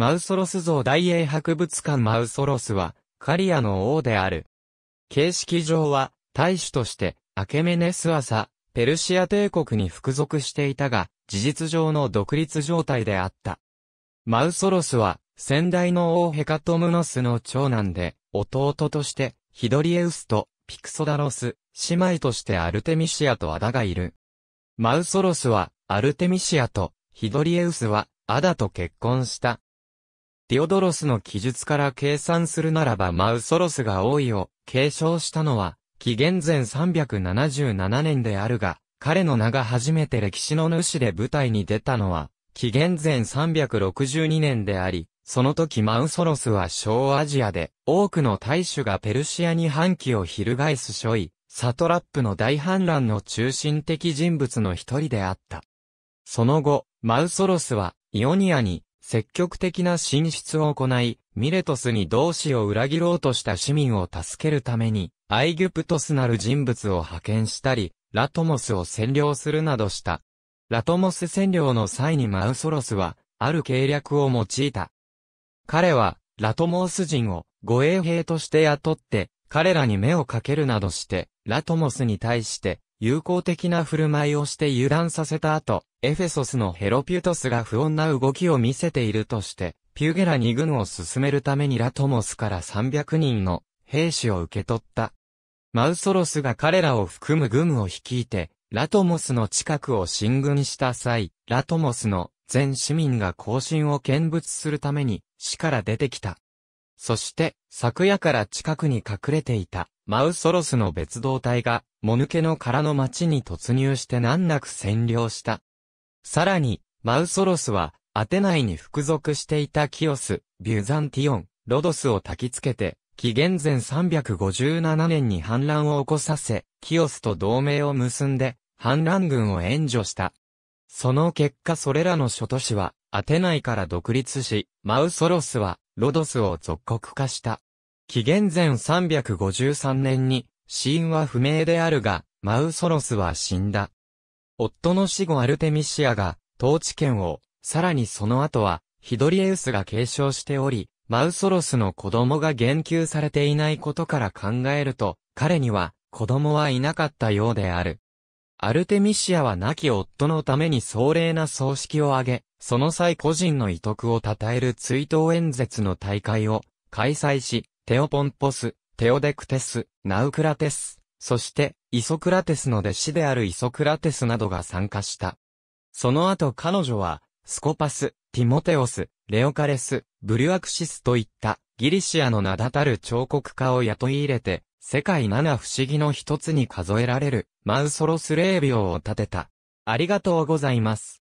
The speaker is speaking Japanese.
マウソロス像大英博物館マウソロスは、カリアの王である。形式上は、大使として、アケメネス朝、ペルシア帝国に服属していたが、事実上の独立状態であった。マウソロスは、先代の王ヘカトムノスの長男で、弟として、ヒドリエウスと、ピクソダロス、姉妹としてアルテミシアとアダがいる。マウソロスは、アルテミシアと、ヒドリエウスは、アダと結婚した。ディオドロスの記述から計算するならばマウソロスが王位を継承したのは、紀元前377年であるが、彼の名が初めて歴史の主で舞台に出たのは、紀元前362年であり、その時マウソロスは小アジアで、多くの大衆がペルシアに反旗を翻す諸位、サトラップの大反乱の中心的人物の一人であった。その後、マウソロスは、イオニアに、積極的な進出を行い、ミレトスに同志を裏切ろうとした市民を助けるために、アイギュプトスなる人物を派遣したり、ラトモスを占領するなどした。ラトモス占領の際にマウソロスは、ある計略を用いた。彼は、ラトモス人を護衛兵として雇って、彼らに目をかけるなどして、ラトモスに対して、友好的な振る舞いをして油断させた後、エフェソスのヘロピュトスが不穏な動きを見せているとして、ピュゲラ2軍を進めるためにラトモスから300人の兵士を受け取った。マウソロスが彼らを含む軍を率いて、ラトモスの近くを進軍した際、ラトモスの全市民が行進を見物するために市から出てきた。そして、昨夜から近くに隠れていたマウソロスの別動隊がもぬけの殻の町に突入して難なく占領した。さらに、マウソロスは、アテナイに服属していたキオス、ビュザンティオン、ロドスを焚きつけて、紀元前357年に反乱を起こさせ、キオスと同盟を結んで、反乱軍を援助した。その結果それらの諸都市は、アテナイから独立し、マウソロスは、ロドスを属国化した。紀元前353年に、死因は不明であるが、マウソロスは死んだ。夫の死後アルテミシアが、統治権を、さらにその後は、ヒドリエウスが継承しており、マウソロスの子供が言及されていないことから考えると、彼には、子供はいなかったようである。アルテミシアは亡き夫のために壮麗な葬式を挙げ、その際個人の遺徳を称える追悼演説の大会を開催し、テオポンポス、テオデクテス、ナウクラテス、そして、イソクラテスの弟子であるイソクラテスなどが参加した。その後彼女は、スコパス、ティモテオス、レオカレス、ブリュアクシスといったギリシアの名だたる彫刻家を雇い入れて、世界七不思議の一つに数えられるマウソロスレービオを建てた。ありがとうございます。